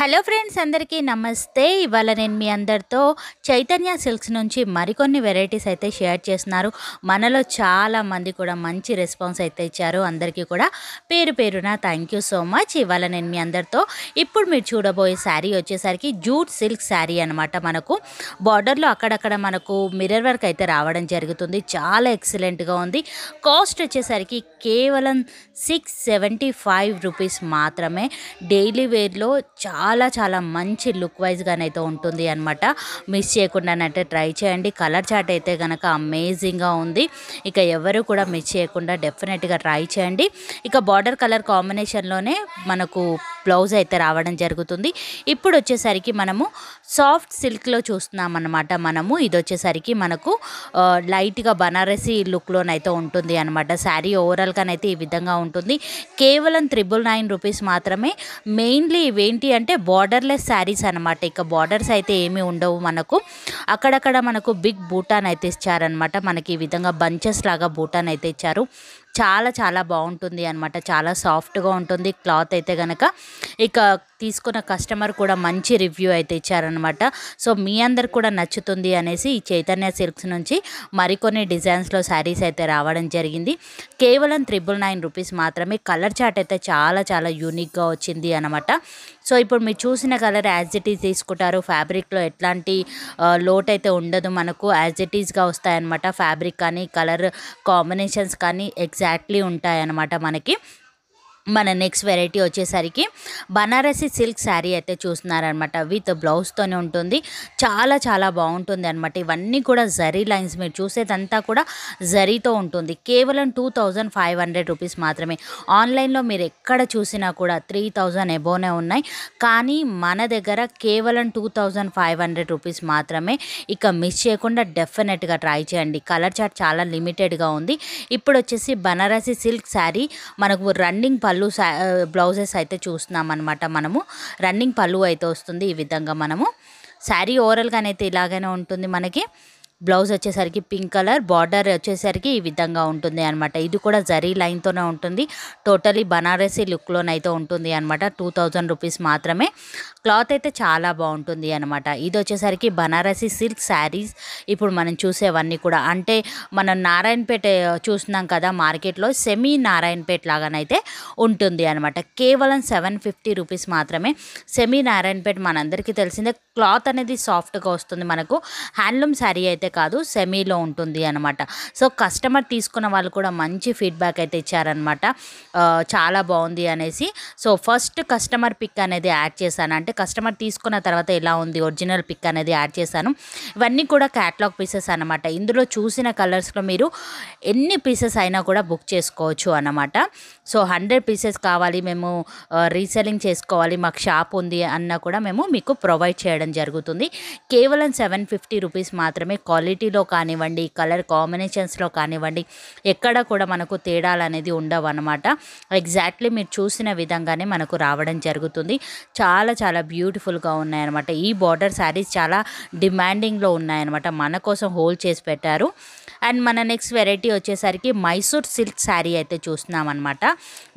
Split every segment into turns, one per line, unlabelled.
hello friends అందరికీ నమస్తే ఇవాళ నేను మీ అందరితో చైతన్య సిల్క్స్ నుంచి మరికొన్ని వెరైటీస్ అయితే షేర్ చేస్తున్నారు మనలో చాలా మంది కూడా మంచి రెస్పాన్స్ అయితే ఇచ్చారు అందరికీ కూడా పేరు పేరున థ్యాంక్ యూ సో మచ్ ఇవాళ నేను మీ అందరితో ఇప్పుడు మీరు చూడబోయే శారీ వచ్చేసరికి జూట్ సిల్క్ శారీ అనమాట మనకు బార్డర్లో అక్కడక్కడ మనకు మిర్రర్ వర్క్ అయితే రావడం జరుగుతుంది చాలా ఎక్సలెంట్గా ఉంది కాస్ట్ వచ్చేసరికి కేవలం సిక్స్ సెవెంటీ ఫైవ్ రూపీస్ మాత్రమే డైలీ వేర్లో చాలా చాలా చాలా మంచి లుక్ వైజ్గానైతే ఉంటుంది అనమాట మిస్ చేయకుండానైతే ట్రై చేయండి కలర్ చాట్ అయితే కనుక అమేజింగ్గా ఉంది ఇక ఎవరు కూడా మిస్ చేయకుండా డెఫినెట్గా ట్రై చేయండి ఇక బార్డర్ కలర్ కాంబినేషన్లోనే మనకు బ్లౌజ్ అయితే రావడం జరుగుతుంది ఇప్పుడు వచ్చేసరికి మనము సాఫ్ట్ సిల్క్లో చూస్తున్నాం అనమాట మనము ఇది వచ్చేసరికి మనకు లైట్గా బనారసి లుక్లోనైతే ఉంటుంది అనమాట శారీ ఓవరాల్గానైతే ఈ విధంగా ఉంటుంది కేవలం త్రిబుల్ నైన్ రూపీస్ మాత్రమే మెయిన్లీ ఇవేంటి అంటే బార్డర్లెస్ శారీస్ అనమాట ఇక బార్డర్స్ అయితే ఏమీ ఉండవు మనకు అక్కడక్కడ మనకు బిగ్ బూటాన్ అయితే ఇచ్చారనమాట మనకి ఈ విధంగా బంచెస్ లాగా బూటాన్ అయితే ఇచ్చారు చాలా చాలా బాగుంటుంది అనమాట చాలా సాఫ్ట్గా ఉంటుంది క్లాత్ అయితే కనుక ఇక తీసుకున్న కస్టమర్ కూడా మంచి రివ్యూ అయితే ఇచ్చారనమాట సో మీ అందరు కూడా నచ్చుతుంది అనేసి ఈ చైతన్య సిల్క్స్ నుంచి మరికొన్ని డిజైన్స్లో శారీస్ అయితే రావడం జరిగింది కేవలం త్రిబుల్ నైన్ రూపీస్ మాత్రమే కలర్ చాట్ అయితే చాలా చాలా యూనిక్గా వచ్చింది అనమాట సో ఇప్పుడు మీరు చూసిన కలర్ యాజ్ ఇట్ ఈస్ తీసుకుంటారు ఫ్యాబ్రిక్లో ఎట్లాంటి లోట్ అయితే ఉండదు మనకు యాజ్ ఇట్ ఈస్గా వస్తాయన్నమాట ఫ్యాబ్రిక్ కానీ కలర్ కాంబినేషన్స్ కానీ ఎగ్జాక్ట్లీ ఉంటాయన్నమాట మనకి మన నెక్స్ట్ వెరైటీ వచ్చేసరికి బనారసి సిల్క్ శారీ అయితే చూస్తున్నారనమాట విత్ బ్లౌజ్తోనే ఉంటుంది చాలా చాలా బాగుంటుంది అనమాట ఇవన్నీ కూడా జరీ లైన్స్ మీరు చూసేదంతా కూడా జరీతో ఉంటుంది కేవలం two thousand five hundred rupees మాత్రమే ఆన్లైన్లో మీరు ఎక్కడ చూసినా కూడా త్రీ థౌజండ్ ఎబోనే ఉన్నాయి కానీ మన దగ్గర కేవలం two thousand five hundred rupees మాత్రమే ఇక మిస్ చేయకుండా డెఫినెట్గా ట్రై చేయండి కలర్ చార్ట్ చాలా లిమిటెడ్గా ఉంది ఇప్పుడు వచ్చేసి బనారసి సిల్క్ శారీ మనకు రన్నింగ్ పలు పళ్ళు బ్లౌజెస్ అయితే చూస్తున్నాం అనమాట మనము రన్నింగ్ పళ్ళు అయితే వస్తుంది ఈ విధంగా మనము శారీ ఓవరాల్గానైతే ఇలాగనే ఉంటుంది మనకి బ్లౌజ్ వచ్చేసరికి పింక్ కలర్ బార్డర్ వచ్చేసరికి ఈ విధంగా ఉంటుంది అనమాట ఇది కూడా జరీ లైన్తోనే ఉంటుంది టోటలీ బనారసీ లుక్లోనైతే ఉంటుంది అనమాట టూ థౌజండ్ రూపీస్ మాత్రమే క్లాత్ అయితే చాలా బాగుంటుంది అనమాట ఇది వచ్చేసరికి బనారసీ సిల్క్ శారీస్ ఇప్పుడు మనం చూసేవన్నీ కూడా అంటే మనం నారాయణపేట చూస్తున్నాం కదా మార్కెట్లో సెమీ నారాయణపేట లాగానైతే ఉంటుంది అనమాట కేవలం సెవెన్ ఫిఫ్టీ రూపీస్ మాత్రమే సెమీ నారాయణపేట మనందరికీ తెలిసిందే క్లాత్ అనేది సాఫ్ట్గా వస్తుంది మనకు హ్యాండ్లూమ్ శారీ అయితే అయితే కాదు సెమీలో ఉంటుంది అనమాట సో కస్టమర్ తీసుకున్న వాళ్ళు కూడా మంచి ఫీడ్బ్యాక్ అయితే ఇచ్చారనమాట చాలా బాగుంది అనేసి సో ఫస్ట్ కస్టమర్ పిక్ అనేది యాడ్ చేశాను అంటే కస్టమర్ తీసుకున్న తర్వాత ఎలా ఉంది ఒరిజినల్ పిక్ అనేది యాడ్ చేశాను ఇవన్నీ కూడా క్యాట్లాగ్ పీసెస్ అనమాట ఇందులో చూసిన కలర్స్లో మీరు ఎన్ని పీసెస్ అయినా కూడా బుక్ చేసుకోవచ్చు అనమాట సో హండ్రెడ్ పీసెస్ కావాలి మేము రీసెల్లింగ్ చేసుకోవాలి మాకు షాప్ ఉంది అన్న కూడా మేము మీకు ప్రొవైడ్ చేయడం జరుగుతుంది కేవలం సెవెన్ ఫిఫ్టీ రూపీస్ మాత్రమే కాస్ట్ క్వాలిటీలో కానివ్వండి కలర్ కాంబినేషన్స్లో కానివ్వండి ఎక్కడ కూడా మనకు తేడాలు అనేది ఉండవు అనమాట ఎగ్జాక్ట్లీ మీరు చూసిన విధంగానే మనకు రావడం జరుగుతుంది చాలా చాలా బ్యూటిఫుల్గా ఉన్నాయన్నమాట ఈ బార్డర్ శారీస్ చాలా డిమాండింగ్లో ఉన్నాయన్నమాట మన కోసం హోల్డ్ చేసి పెట్టారు అండ్ మన నెక్స్ట్ వెరైటీ వచ్చేసరికి మైసూర్ సిల్క్ శారీ అయితే చూస్తున్నాం అనమాట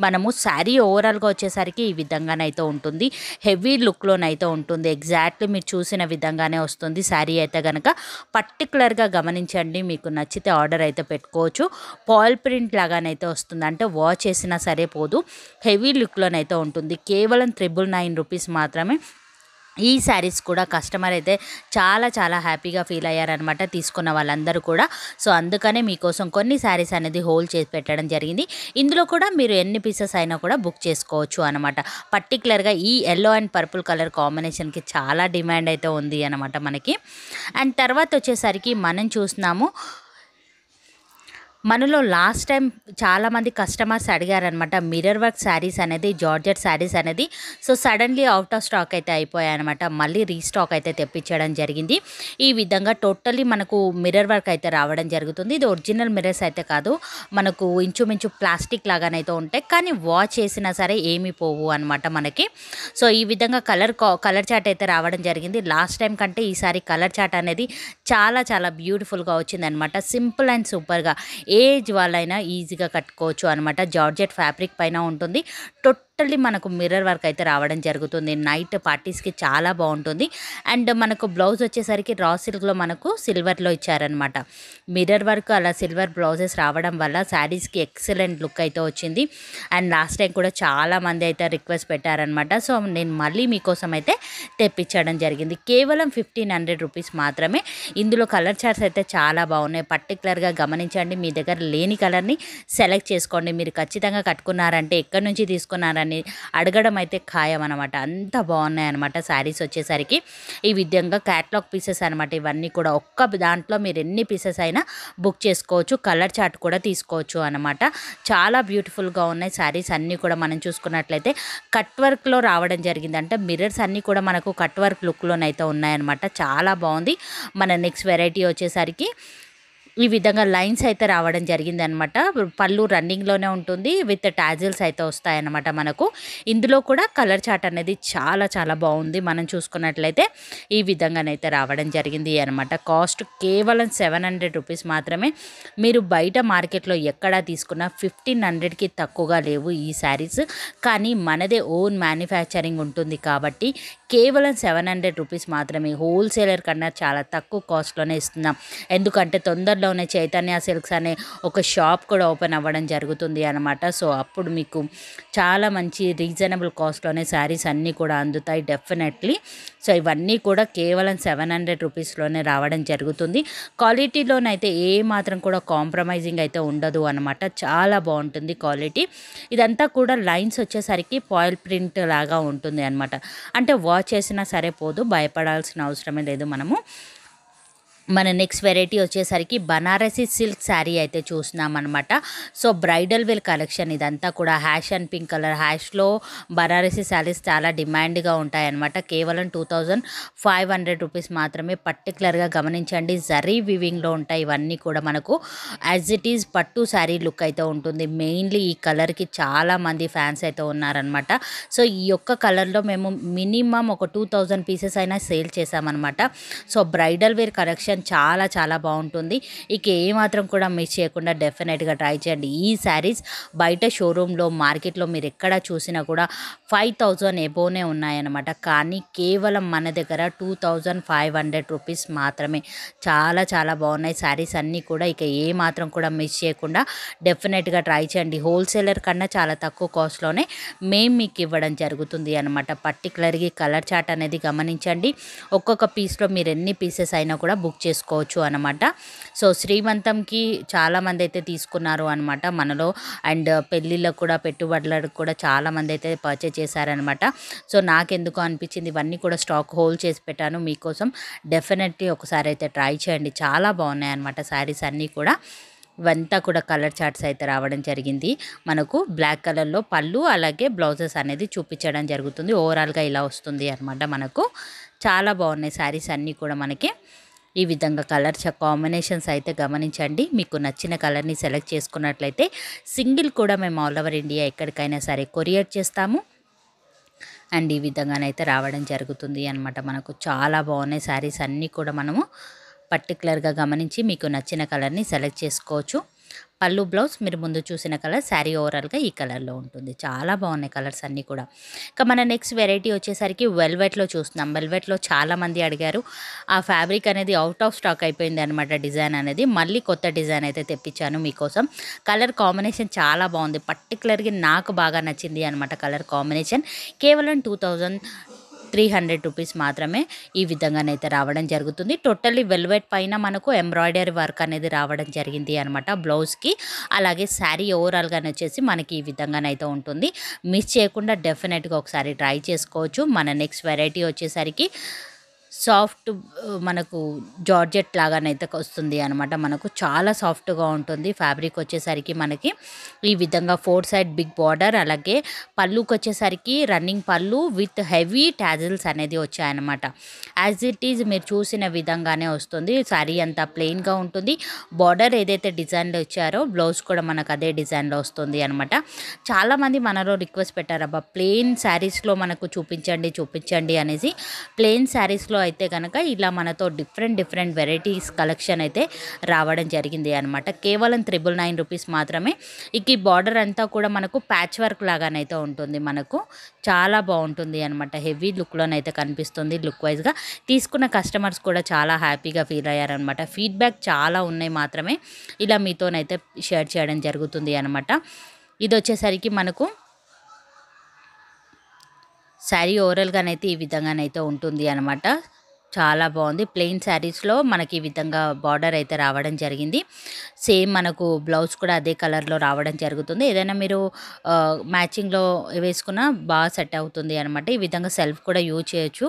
మనము శారీ ఓవరాల్గా వచ్చేసరికి ఈ విధంగానైతే ఉంటుంది హెవీ లుక్లోనైతే ఉంటుంది ఎగ్జాక్ట్లీ మీరు చూసిన విధంగానే వస్తుంది శారీ అయితే కనుక పర్టికులర్గా గమనించండి మీకు నచ్చితే ఆర్డర్ అయితే పెట్టుకోవచ్చు పాల్ ప్రింట్ లాగానైతే వస్తుంది అంటే వాచ్ చేసినా సరే పోదు హెవీ లుక్లోనైతే ఉంటుంది కేవలం త్రిబుల్ నైన్ రూపీస్ మాత్రమే ఈ శారీస్ కూడా కస్టమర్ అయితే చాలా చాలా హ్యాపీగా ఫీల్ అయ్యారనమాట తీసుకున్న వాళ్ళందరూ కూడా సో అందుకనే మీకోసం కొన్ని శారీస్ అనేది హోల్ చేసి పెట్టడం జరిగింది ఇందులో కూడా మీరు ఎన్ని పీసెస్ అయినా కూడా బుక్ చేసుకోవచ్చు అనమాట పర్టికులర్గా ఈ ఎల్లో అండ్ పర్పుల్ కలర్ కాంబినేషన్కి చాలా డిమాండ్ అయితే ఉంది అనమాట మనకి అండ్ తర్వాత వచ్చేసరికి మనం చూస్తున్నాము మనలో లాస్ట్ టైం చాలామంది కస్టమర్స్ అడిగారనమాట మిర్రర్ వర్క్ శారీస్ అనేది జార్జెట్ శారీస్ అనేది so suddenly out of stock అయితే అయిపోయాయనమాట మళ్ళీ రీస్టాక్ అయితే తెప్పించడం జరిగింది ఈ విధంగా టోటలీ మనకు మిర్రర్ వర్క్ అయితే రావడం జరుగుతుంది ఇది ఒరిజినల్ మిర్రర్స్ అయితే కాదు మనకు ఇంచుమించు ప్లాస్టిక్ లాగానైతే ఉంటాయి కానీ వాచ్ వేసినా సరే ఏమీ పోవు అనమాట మనకి సో ఈ విధంగా కలర్ కలర్ చాట్ అయితే రావడం జరిగింది లాస్ట్ టైం కంటే ఈసారి కలర్ చాట్ అనేది చాలా చాలా బ్యూటిఫుల్గా వచ్చిందనమాట సింపుల్ అండ్ సూపర్గా ఏజ్ వాళ్ళైనా ఈజీగా కట్టుకోవచ్చు అనమాట జార్జెట్ ఫ్యాబ్రిక్ పైన ఉంటుంది టొట్ టోటల్లీ మనకు మిర్రర్ వర్క్ అయితే రావడం జరుగుతుంది నైట్ పార్టీస్కి చాలా బాగుంటుంది అండ్ మనకు బ్లౌజ్ వచ్చేసరికి రా సిల్క్లో మనకు సిల్వర్లో ఇచ్చారనమాట మిర్రర్ వర్క్ అలా సిల్వర్ బ్లౌజెస్ రావడం వల్ల శారీస్కి ఎక్సలెంట్ లుక్ అయితే వచ్చింది అండ్ లాస్ట్ టైం కూడా చాలామంది అయితే రిక్వెస్ట్ పెట్టారనమాట సో నేను మళ్ళీ మీకోసం అయితే తెప్పించడం జరిగింది కేవలం ఫిఫ్టీన్ హండ్రెడ్ రూపీస్ మాత్రమే ఇందులో కలర్ చార్ట్స్ అయితే చాలా బాగున్నాయి పర్టికులర్గా గమనించండి మీ దగ్గర లేని కలర్ని సెలెక్ట్ చేసుకోండి మీరు ఖచ్చితంగా కట్టుకున్నారంటే ఎక్కడి నుంచి తీసుకున్నారని దాన్ని అడగడం అయితే ఖాయం అనమాట అంత బాగున్నాయి అనమాట శారీస్ వచ్చేసరికి ఈ విధంగా క్యాట్లాగ్ పీసెస్ అనమాట ఇవన్నీ కూడా ఒక్క దాంట్లో మీరు ఎన్ని పీసెస్ అయినా బుక్ చేసుకోవచ్చు కలర్ చార్ట్ కూడా తీసుకోవచ్చు అనమాట చాలా బ్యూటిఫుల్గా ఉన్నాయి శారీస్ అన్నీ కూడా మనం చూసుకున్నట్లయితే కట్ వర్క్లో రావడం జరిగింది అంటే మిర్రర్స్ అన్నీ కూడా మనకు కట్ వర్క్ లుక్లోనైతే ఉన్నాయన్నమాట చాలా బాగుంది మన నెక్స్ట్ వెరైటీ వచ్చేసరికి ఈ విధంగా లైన్స్ అయితే రావడం జరిగింది అనమాట పళ్ళు రన్నింగ్లోనే ఉంటుంది విత్ టాజిల్స్ అయితే వస్తాయన్నమాట మనకు ఇందులో కూడా కలర్ చాట్ అనేది చాలా చాలా బాగుంది మనం చూసుకున్నట్లయితే ఈ విధంగానైతే రావడం జరిగింది అనమాట కాస్ట్ కేవలం సెవెన్ హండ్రెడ్ రూపీస్ మాత్రమే మీరు బయట మార్కెట్లో ఎక్కడా తీసుకున్నా ఫిఫ్టీన్ హండ్రెడ్కి తక్కువగా లేవు ఈ శారీస్ కానీ మనదే ఓన్ మ్యానుఫ్యాక్చరింగ్ ఉంటుంది కాబట్టి కేవలం సెవెన్ హండ్రెడ్ రూపీస్ మాత్రమే హోల్సేలర్ కన్నా చాలా తక్కువ కాస్ట్లోనే ఇస్తున్నాం ఎందుకంటే తొందరలో ఉన్న చైతన్య సిల్క్స్ అనే ఒక షాప్ కూడా ఓపెన్ అవ్వడం జరుగుతుంది అనమాట సో అప్పుడు మీకు చాలా మంచి రీజనబుల్ కాస్ట్లోనే శారీస్ అన్నీ కూడా అందుతాయి డెఫినెట్లీ సో ఇవన్నీ కూడా కేవలం సెవెన్ హండ్రెడ్ రూపీస్లోనే రావడం జరుగుతుంది క్వాలిటీలోనైతే ఏ మాత్రం కూడా కాంప్రమైజింగ్ అయితే ఉండదు అనమాట చాలా బాగుంటుంది క్వాలిటీ ఇదంతా కూడా లైన్స్ వచ్చేసరికి పాయిల్ ప్రింట్ లాగా ఉంటుంది అనమాట అంటే వాచ్ చేసినా సరే పోదు భయపడాల్సిన అవసరమే లేదు మనము మన నెక్స్ట్ వెరైటీ వచ్చేసరికి బనారసి సిల్క్ శారీ అయితే అనమాట సో బ్రైడల్ వేల్ కలెక్షన్ ఇదంతా కూడా హ్యాష్ అండ్ పింక్ కలర్ హ్యాష్లో బనారసి శారీస్ చాలా డిమాండ్గా ఉంటాయన్నమాట కేవలం two thousand five hundred rupees మాత్రమే పర్టికులర్గా గమనించండి జరీ వివింగ్లో ఉంటాయి ఇవన్నీ కూడా మనకు యాజ్ ఇట్ ఈజ్ పట్టు శారీ లుక్ అయితే ఉంటుంది మెయిన్లీ ఈ కలర్కి చాలామంది ఫ్యాన్స్ అయితే ఉన్నారనమాట సో ఈ యొక్క కలర్లో మేము మినిమం ఒక టూ థౌజండ్ పీసెస్ అయినా సేల్ చేసామన్నమాట సో బ్రైడల్ వేర్ కలెక్షన్ మాత్రం చాలా చాలా బాగుంటుంది ఇక ఏమాత్రం కూడా మిస్ చేయకుండా డెఫినెట్గా ట్రై చేయండి ఈ శారీస్ బయట షోరూంలో మార్కెట్లో మీరు ఎక్కడ చూసినా కూడా ఫైవ్ థౌజండ్ ఎబోనే ఉన్నాయన్నమాట కానీ కేవలం మన దగ్గర two thousand five hundred rupees మాత్రమే చాలా చాలా బాగున్నాయి శారీస్ అన్నీ కూడా ఇక ఏ మాత్రం కూడా మిస్ చేయకుండా డెఫినెట్గా ట్రై చేయండి హోల్సేలర్ కన్నా చాలా తక్కువ కాస్ట్లోనే మేము మీకు ఇవ్వడం జరుగుతుంది అనమాట పర్టికులర్గా కలర్ చాట్ అనేది గమనించండి ఒక్కొక్క పీస్లో మీరు ఎన్ని పీసెస్ అయినా కూడా బుక్ చేసుకోవచ్చు అనమాట సో శ్రీమంతంకి చాలామంది అయితే తీసుకున్నారు అనమాట మనలో అండ్ పెళ్ళిళ్ళకు కూడా పెట్టుబడులకు కూడా చాలామంది అయితే పర్చేజ్ చేశారనమాట సో నాకెందుకు అనిపించింది ఇవన్నీ కూడా స్టాక్ హోల్డ్ చేసి పెట్టాను మీకోసం డెఫినెట్లీ ఒకసారి అయితే ట్రై చేయండి చాలా బాగున్నాయి అనమాట శారీస్ అన్నీ కూడా ఇవంతా కూడా కలర్ చార్ట్స్ అయితే రావడం జరిగింది మనకు బ్లాక్ కలర్లో పళ్ళు అలాగే బ్లౌజెస్ అనేది చూపించడం జరుగుతుంది ఓవరాల్గా ఇలా వస్తుంది అనమాట మనకు చాలా బాగున్నాయి శారీస్ అన్నీ కూడా మనకి ఈ విధంగా కలర్స్ కాంబినేషన్స్ అయితే గమనించండి మీకు నచ్చిన కలర్ని సెలెక్ట్ చేసుకున్నట్లయితే సింగిల్ కూడా మేము ఆల్ ఓవర్ ఇండియా ఎక్కడికైనా సరే కొరియర్ చేస్తాము అండ్ ఈ విధంగానైతే రావడం జరుగుతుంది అనమాట మనకు చాలా బాగున్నాయి శారీస్ అన్నీ కూడా మనము పర్టికులర్గా గమనించి మీకు నచ్చిన కలర్ని సెలెక్ట్ చేసుకోవచ్చు పళ్ళు బ్లౌజ్ మీరు ముందు చూసిన కలర్ శారీ ఓవరాల్గా ఈ కలర్లో ఉంటుంది చాలా బాగున్నాయి కలర్స్ అన్నీ కూడా ఇంకా మన నెక్స్ట్ వెరైటీ వచ్చేసరికి వెల్వెట్లో చూస్తున్నాం వెల్వెట్లో చాలామంది అడిగారు ఆ ఫ్యాబ్రిక్ అనేది అవుట్ ఆఫ్ స్టాక్ అయిపోయింది అనమాట డిజైన్ అనేది మళ్ళీ కొత్త డిజైన్ అయితే తెప్పించాను మీకోసం కలర్ కాంబినేషన్ చాలా బాగుంది పర్టికులర్గా నాకు బాగా నచ్చింది అనమాట కలర్ కాంబినేషన్ కేవలం two thousand three hundred rupees మాత్రమే ఈ విధంగానైతే రావడం జరుగుతుంది టోటల్లీ వెల్వెట్ పైన మనకు ఎంబ్రాయిడరీ వర్క్ అనేది రావడం జరిగింది అనమాట బ్లౌజ్కి అలాగే శారీ ఓవరాల్గానే వచ్చేసి మనకి ఈ విధంగానైతే ఉంటుంది మిస్ చేయకుండా డెఫినెట్గా ఒకసారి ట్రై చేసుకోవచ్చు మన నెక్స్ట్ వెరైటీ వచ్చేసరికి సాఫ్ట్ మనకు జార్జెట్ లాగానైతే వస్తుంది అనమాట మనకు చాలా సాఫ్ట్గా ఉంటుంది ఫ్యాబ్రిక్ వచ్చేసరికి మనకి ఈ విధంగా ఫోర్ సైడ్ బిగ్ బార్డర్ అలాగే పళ్ళుకి వచ్చేసరికి రన్నింగ్ పళ్ళు విత్ హెవీ ట్యాజిల్స్ అనేది వచ్చాయన్నమాట యాజ్ ఇట్ ఈజ్ మీరు చూసిన విధంగానే వస్తుంది శారీ అంతా ప్లెయిన్గా ఉంటుంది బార్డర్ ఏదైతే డిజైన్లో ఇచ్చారో బ్లౌజ్ కూడా మనకు అదే డిజైన్లో వస్తుంది అనమాట చాలామంది మనలో రిక్వెస్ట్ పెట్టారు అబ్బా ప్లెయిన్ శారీస్లో మనకు చూపించండి చూపించండి అనేసి ప్లెయిన్ శారీస్లో లో అయితే కనుక ఇలా మనతో డిఫరెంట్ డిఫరెంట్ వెరైటీస్ కలెక్షన్ అయితే రావడం జరిగింది అనమాట కేవలం త్రిబుల్ నైన్ రూపీస్ మాత్రమే ఇక ఈ బార్డర్ అంతా కూడా మనకు ప్యాచ్ వర్క్ లాగానైతే ఉంటుంది మనకు చాలా బాగుంటుంది అనమాట హెవీ లుక్లోనైతే కనిపిస్తుంది లుక్ వైజ్గా తీసుకున్న కస్టమర్స్ కూడా చాలా హ్యాపీగా ఫీల్ అయ్యారనమాట ఫీడ్బ్యాక్ చాలా ఉన్నాయి మాత్రమే ఇలా మీతోనైతే షేర్ చేయడం జరుగుతుంది అనమాట ఇది వచ్చేసరికి మనకు శారీ ఓవరాల్గానైతే ఈ విధంగానైతే ఉంటుంది అనమాట చాలా బాగుంది ప్లెయిన్ శారీస్లో మనకి ఈ విధంగా బార్డర్ అయితే రావడం జరిగింది సేమ్ మనకు బ్లౌజ్ కూడా అదే కలర్లో రావడం జరుగుతుంది ఏదైనా మీరు మ్యాచింగ్లో వేసుకున్న బాగా సెట్ అవుతుంది అనమాట ఈ విధంగా సెల్ఫ్ కూడా యూజ్ చేయొచ్చు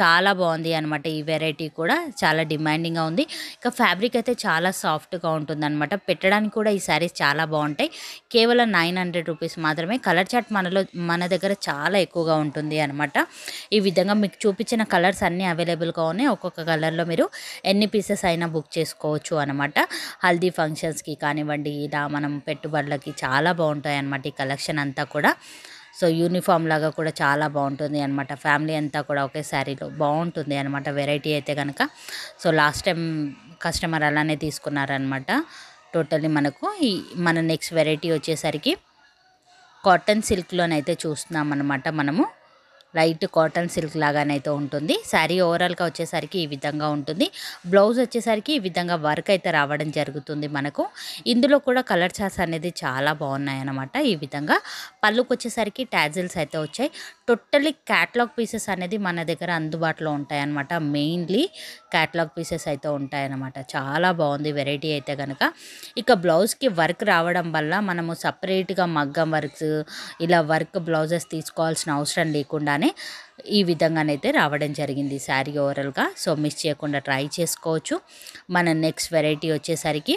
చాలా బాగుంది అనమాట ఈ వెరైటీ కూడా చాలా డిమాండింగ్గా ఉంది ఇక ఫ్యాబ్రిక్ అయితే చాలా సాఫ్ట్గా ఉంటుంది అనమాట పెట్టడానికి కూడా ఈ శారీస్ చాలా బాగుంటాయి కేవలం నైన్ హండ్రెడ్ రూపీస్ మాత్రమే కలర్ చాట్ మనలో మన దగ్గర చాలా ఎక్కువగా ఉంటుంది అనమాట ఈ విధంగా మీకు చూపించిన కలర్స్ అన్నీ అవైలబుల్ ఉన్నాయి ఒక్కొక్క కలర్లో మీరు ఎన్ని పీసెస్ అయినా బుక్ చేసుకోవచ్చు అనమాట హల్దీ ఫంక్షన్స్కి కానివ్వండి ఇలా మనం పెట్టుబడులకి చాలా బాగుంటాయి అనమాట ఈ కలెక్షన్ అంతా కూడా సో యూనిఫామ్ లాగా కూడా చాలా బాగుంటుంది అనమాట ఫ్యామిలీ అంతా కూడా ఒకే శారీలో బాగుంటుంది అనమాట వెరైటీ అయితే కనుక సో లాస్ట్ టైం కస్టమర్ అలానే తీసుకున్నారనమాట టోటల్లీ మనకు ఈ మన నెక్స్ట్ వెరైటీ వచ్చేసరికి కాటన్ సిల్క్లోనైతే చూస్తున్నాం అనమాట మనము లైట్ కాటన్ సిల్క్ లాగానైతే ఉంటుంది శారీ ఓవరాల్గా వచ్చేసరికి ఈ విధంగా ఉంటుంది బ్లౌజ్ వచ్చేసరికి ఈ విధంగా వర్క్ అయితే రావడం జరుగుతుంది మనకు ఇందులో కూడా కలర్ చార్స్ అనేది చాలా బాగున్నాయి అనమాట ఈ విధంగా పళ్ళుకు వచ్చేసరికి ట్యాజిల్స్ అయితే వచ్చాయి టోటలీ క్యాట్లాగ్ పీసెస్ అనేది మన దగ్గర అందుబాటులో ఉంటాయన్నమాట మెయిన్లీ క్యాట్లాగ్ పీసెస్ అయితే ఉంటాయన్నమాట చాలా బాగుంది వెరైటీ అయితే కనుక ఇక బ్లౌజ్కి వర్క్ రావడం వల్ల మనము సపరేట్గా మగ్గం వర్క్స్ ఇలా వర్క్ బ్లౌజెస్ తీసుకోవాల్సిన అవసరం లేకుండానే కానీ ఈ విధంగానైతే రావడం జరిగింది శారీ ఓవరాల్గా సో మిస్ చేయకుండా ట్రై చేసుకోవచ్చు మన నెక్స్ట్ వెరైటీ వచ్చేసరికి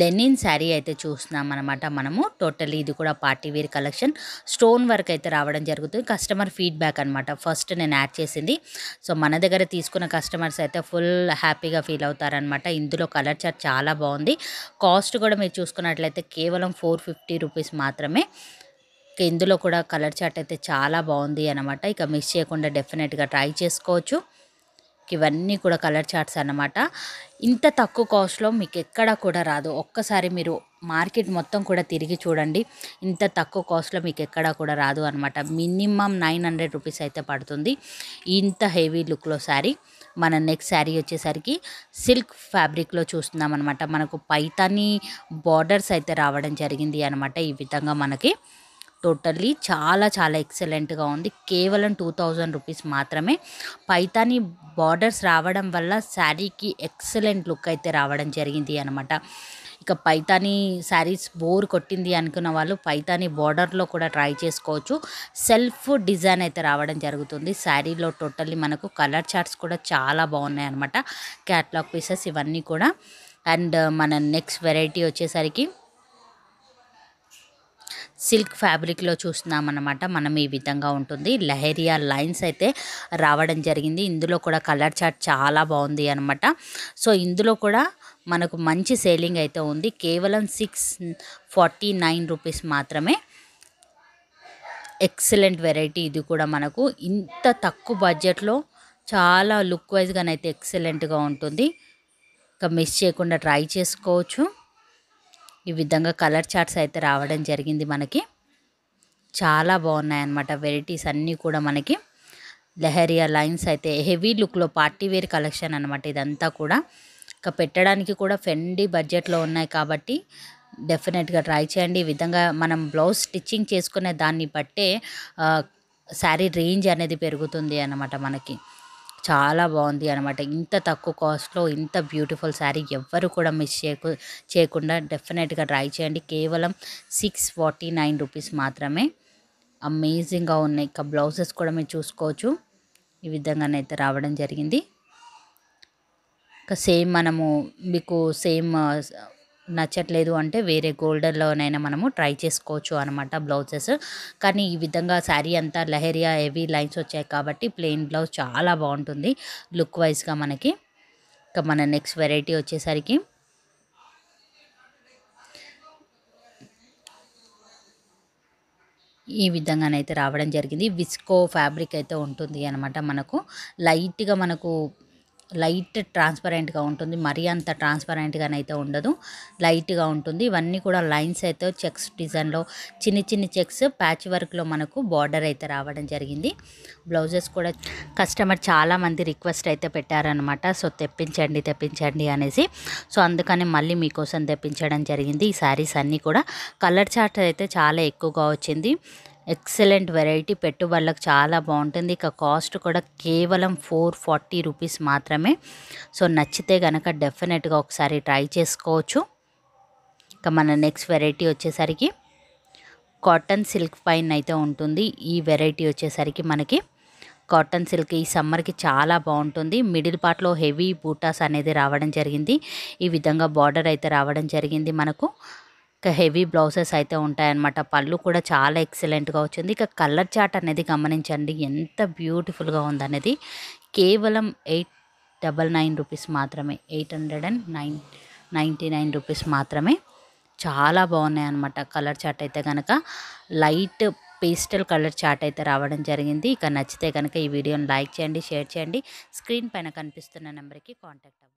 లెనిన్ శారీ అయితే చూస్తున్నాం అనమాట మనము టోటల్లీ ఇది కూడా party wear collection stone work అయితే రావడం జరుగుతుంది కస్టమర్ ఫీడ్బ్యాక్ అనమాట ఫస్ట్ నేను యాడ్ చేసింది సో మన దగ్గర తీసుకున్న కస్టమర్స్ అయితే ఫుల్ హ్యాపీగా ఫీల్ అవుతారనమాట ఇందులో కలర్ చార్ట్ చాలా బాగుంది కాస్ట్ కూడా మీరు చూసుకున్నట్లయితే కేవలం ఫోర్ ఫిఫ్టీ రూపీస్ మాత్రమే ఇక ఇందులో కూడా కలర్ చాట్ అయితే చాలా బాగుంది అనమాట ఇక మిస్ చేయకుండా డెఫినెట్గా ట్రై చేసుకోవచ్చు ఇవన్నీ కూడా కలర్ చార్ట్స్ అనమాట ఇంత తక్కువ కాస్ట్లో మీకు ఎక్కడా కూడా రాదు ఒక్కసారి మీరు మార్కెట్ మొత్తం కూడా తిరిగి చూడండి ఇంత తక్కువ కాస్ట్లో మీకు ఎక్కడా కూడా రాదు అనమాట మినిమం నైన్ హండ్రెడ్ రూపీస్ అయితే పడుతుంది ఇంత హెవీ లుక్లో శారీ మన నెక్స్ట్ శారీ వచ్చేసరికి సిల్క్ ఫ్యాబ్రిక్లో చూస్తున్నాం అనమాట మనకు పైతాని బార్డర్స్ అయితే రావడం జరిగింది అనమాట ఈ విధంగా మనకి టోటల్లీ చాలా చాలా ఎక్సలెంట్గా ఉంది కేవలం టూ థౌజండ్ రూపీస్ మాత్రమే పైతాని బార్డర్స్ రావడం వల్ల శారీకి ఎక్సలెంట్ లుక్ అయితే రావడం జరిగింది అనమాట ఇక పైతాని శారీస్ బోర్ కొట్టింది అనుకున్న వాళ్ళు పైతాని బార్డర్లో కూడా ట్రై చేసుకోవచ్చు సెల్ఫ్ డిజైన్ అయితే రావడం జరుగుతుంది శారీలో టోటల్లీ మనకు కలర్ చార్ట్స్ కూడా చాలా బాగున్నాయి అనమాట క్యాట్లాగ్ పీసెస్ ఇవన్నీ కూడా అండ్ మన నెక్స్ట్ వెరైటీ వచ్చేసరికి సిల్క్ ఫ్యాబ్రిక్లో చూస్తున్నామన్నమాట మనం ఈ విధంగా ఉంటుంది లహరియా లైన్స్ అయితే రావడం జరిగింది ఇందులో కూడా కలర్ చార్ట్ చాలా బాగుంది అనమాట సో ఇందులో కూడా మనకు మంచి సేలింగ్ అయితే ఉంది కేవలం సిక్స్ ఫార్టీ నైన్ రూపీస్ మాత్రమే ఎక్సలెంట్ వెరైటీ ఇది కూడా మనకు ఇంత తక్కువ బడ్జెట్లో చాలా లుక్ వైజ్గానైతే ఎక్సలెంట్గా ఉంటుంది ఇంకా మిస్ చేయకుండా ట్రై చేసుకోవచ్చు ఈ విధంగా కలర్ చార్ట్స్ అయితే రావడం జరిగింది మనకి చాలా బాగున్నాయి అన్నమాట వెరైటీస్ అన్నీ కూడా మనకి లెహరియా లైన్స్ అయితే హెవీ లుక్లో పార్టీ వేర్ కలెక్షన్ అనమాట ఇదంతా కూడా ఇంకా పెట్టడానికి కూడా ఫెండి బడ్జెట్లో ఉన్నాయి కాబట్టి డెఫినెట్గా ట్రై చేయండి ఈ విధంగా మనం బ్లౌజ్ స్టిచ్చింగ్ చేసుకునే దాన్ని బట్టే శారీ రేంజ్ అనేది పెరుగుతుంది అన్నమాట మనకి చాలా బాగుంది అనమాట ఇంత తక్కువ కాస్ట్లో ఇంత బ్యూటిఫుల్ శారీ ఎవ్వరు కూడా మిస్ చేయకు చేయకుండా డెఫినెట్గా ట్రై చేయండి కేవలం సిక్స్ ఫార్టీ నైన్ రూపీస్ మాత్రమే అమేజింగ్గా ఉన్నాయి ఇక బ్లౌజెస్ కూడా మీరు చూసుకోవచ్చు ఈ విధంగానైతే రావడం జరిగింది ఇంకా సేమ్ మనము మీకు సేమ్ నచ్చట్లేదు అంటే వేరే గోల్డెన్లోనైనా మనము ట్రై చేసుకోవచ్చు అనమాట బ్లౌజెస్ కానీ ఈ విధంగా శారీ అంతా లహరియా హెవీ లైన్స్ వచ్చాయి కాబట్టి ప్లెయిన్ బ్లౌజ్ చాలా బాగుంటుంది లుక్ వైజ్గా మనకి ఇంకా మన నెక్స్ట్ వెరైటీ వచ్చేసరికి ఈ విధంగానైతే రావడం జరిగింది విస్కో ఫ్యాబ్రిక్ అయితే ఉంటుంది అనమాట మనకు లైట్గా మనకు లైట్ ట్రాన్స్పరెంట్గా ఉంటుంది మరీ అంత ట్రాన్స్పరెంట్గానైతే ఉండదు లైట్గా ఉంటుంది ఇవన్నీ కూడా లైన్స్ అయితే చెక్స్ డిజైన్లో చిన్ని చిన్ని చెక్స్ ప్యాచ్ వర్క్లో మనకు బార్డర్ అయితే రావడం జరిగింది బ్లౌజెస్ కూడా కస్టమర్ చాలామంది రిక్వెస్ట్ అయితే పెట్టారనమాట సో తెప్పించండి తెప్పించండి అనేసి సో అందుకని మళ్ళీ మీకోసం తెప్పించడం జరిగింది ఈ శారీస్ అన్నీ కూడా కలర్ చార్ట్ అయితే చాలా ఎక్కువగా వచ్చింది ఎక్సలెంట్ వెరైటీ పెట్టుబడులకు చాలా బాగుంటుంది ఇక కాస్ట్ కూడా కేవలం ఫోర్ ఫార్టీ రూపీస్ మాత్రమే సో నచ్చితే కనుక డెఫినెట్గా ఒకసారి ట్రై చేసుకోవచ్చు ఇక మన నెక్స్ట్ వెరైటీ వచ్చేసరికి కాటన్ సిల్క్ పైన అయితే ఉంటుంది ఈ వెరైటీ వచ్చేసరికి మనకి కాటన్ సిల్క్ ఈ సమ్మర్కి చాలా బాగుంటుంది మిడిల్ పార్ట్లో హెవీ బూటాస్ అనేది రావడం జరిగింది ఈ విధంగా బార్డర్ అయితే రావడం జరిగింది మనకు ఇక హెవీ బ్లౌజెస్ అయితే ఉంటాయన్నమాట పళ్ళు కూడా చాలా ఎక్సలెంట్గా వచ్చింది ఇక కలర్ చాట్ అనేది గమనించండి ఎంత బ్యూటిఫుల్గా ఉందనేది కేవలం ఎయిట్ డబల్ నైన్ రూపీస్ మాత్రమే eight hundred and nine ninety nine rupees మాత్రమే చాలా బాగున్నాయి అనమాట కలర్ చాట్ అయితే కనుక లైట్ పేస్టల్ కలర్ చాట్ అయితే రావడం జరిగింది ఇక నచ్చితే కనుక ఈ వీడియోని లైక్ చేయండి షేర్ చేయండి స్క్రీన్ పైన కనిపిస్తున్న నెంబర్కి కాంటాక్ట్ అవ్వండి